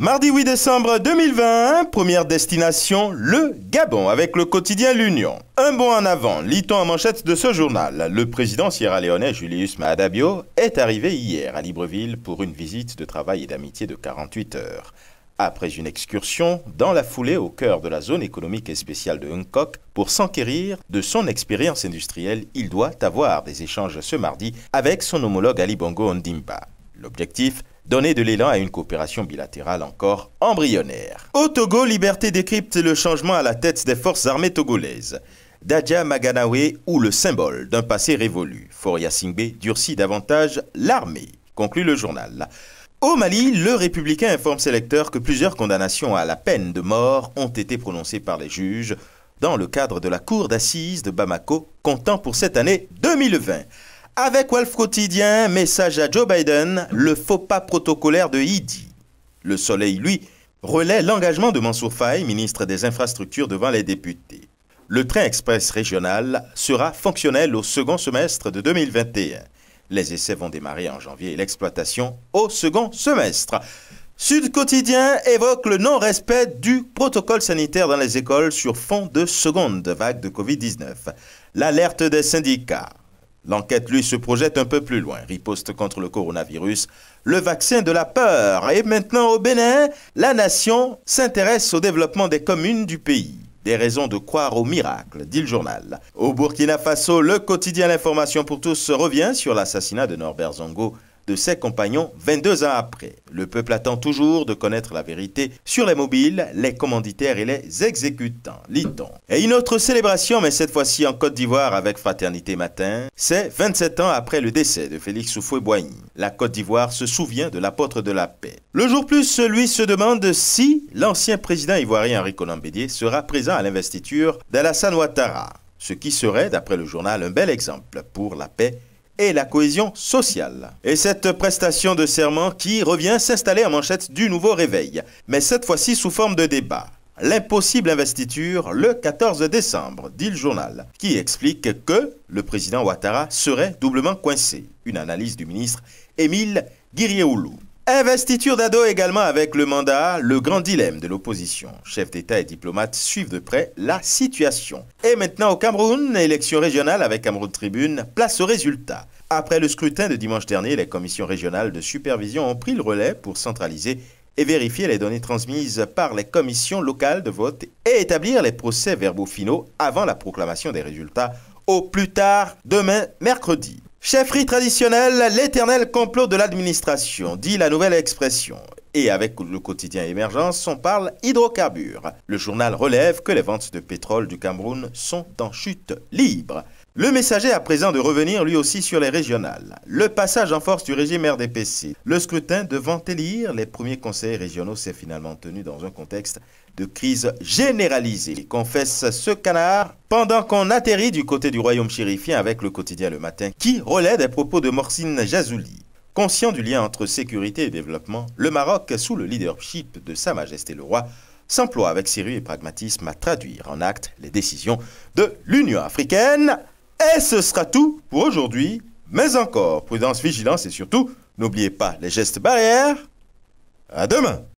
Mardi 8 décembre 2020, première destination, le Gabon, avec le quotidien L'Union. Un bon en avant, lit-on en manchette de ce journal. Le président sierra-léonais Julius Maada est arrivé hier à Libreville pour une visite de travail et d'amitié de 48 heures. Après une excursion dans la foulée au cœur de la zone économique et spéciale de Kong, pour s'enquérir de son expérience industrielle, il doit avoir des échanges ce mardi avec son homologue Ali Bongo Ondimba. L'objectif donner de l'élan à une coopération bilatérale encore embryonnaire. Au Togo, Liberté décrypte le changement à la tête des forces armées togolaises. Dadja Maganawe ou le symbole d'un passé révolu. Foria Singbe durcit davantage l'armée, conclut le journal. Au Mali, le républicain informe ses lecteurs que plusieurs condamnations à la peine de mort ont été prononcées par les juges dans le cadre de la cour d'assises de Bamako, comptant pour cette année 2020. Avec Wolf Quotidien, message à Joe Biden, le faux pas protocolaire de Hidi. Le soleil, lui, relaie l'engagement de Mansour Faye, ministre des Infrastructures, devant les députés. Le train express régional sera fonctionnel au second semestre de 2021. Les essais vont démarrer en janvier et l'exploitation au second semestre. Sud Quotidien évoque le non-respect du protocole sanitaire dans les écoles sur fond de seconde vague de Covid-19. L'alerte des syndicats. L'enquête, lui, se projette un peu plus loin. Riposte contre le coronavirus, le vaccin de la peur. Et maintenant, au Bénin, la nation s'intéresse au développement des communes du pays. Des raisons de croire au miracle, dit le journal. Au Burkina Faso, le quotidien L'information pour tous revient sur l'assassinat de Norbert Zongo de ses compagnons 22 ans après. Le peuple attend toujours de connaître la vérité sur les mobiles, les commanditaires et les exécutants, lit Et une autre célébration, mais cette fois-ci en Côte d'Ivoire avec Fraternité Matin, c'est 27 ans après le décès de Félix Soufoué-Boigny. La Côte d'Ivoire se souvient de l'apôtre de la paix. Le jour plus, celui se demande si l'ancien président ivoirien Henri Conan sera présent à l'investiture d'Alassane Ouattara, ce qui serait, d'après le journal, un bel exemple pour la paix et la cohésion sociale. Et cette prestation de serment qui revient s'installer en manchette du nouveau réveil, mais cette fois-ci sous forme de débat. L'impossible investiture le 14 décembre, dit le journal, qui explique que le président Ouattara serait doublement coincé. Une analyse du ministre Émile Guirieoulou. Investiture d'Ado également avec le mandat, le grand dilemme de l'opposition. Chefs d'État et diplomates suivent de près la situation. Et maintenant au Cameroun, élection régionale avec Cameroun Tribune, place aux résultats. Après le scrutin de dimanche dernier, les commissions régionales de supervision ont pris le relais pour centraliser et vérifier les données transmises par les commissions locales de vote et établir les procès verbaux finaux avant la proclamation des résultats au plus tard demain mercredi. Chefferie traditionnelle, l'éternel complot de l'administration, dit la nouvelle expression et avec le quotidien Émergence, on parle hydrocarbures. Le journal relève que les ventes de pétrole du Cameroun sont en chute libre. Le messager a présent de revenir lui aussi sur les régionales. Le passage en force du régime RDPC. Le scrutin devant élire les premiers conseils régionaux s'est finalement tenu dans un contexte de crise généralisée. Confesse ce canard pendant qu'on atterrit du côté du royaume chérifien avec le quotidien le matin qui relaie des propos de Morsine Jazouli. Conscient du lien entre sécurité et développement, le Maroc, sous le leadership de Sa Majesté le Roi, s'emploie avec sérieux et pragmatisme à traduire en actes les décisions de l'Union africaine. Et ce sera tout pour aujourd'hui, mais encore prudence, vigilance et surtout, n'oubliez pas les gestes barrières. À demain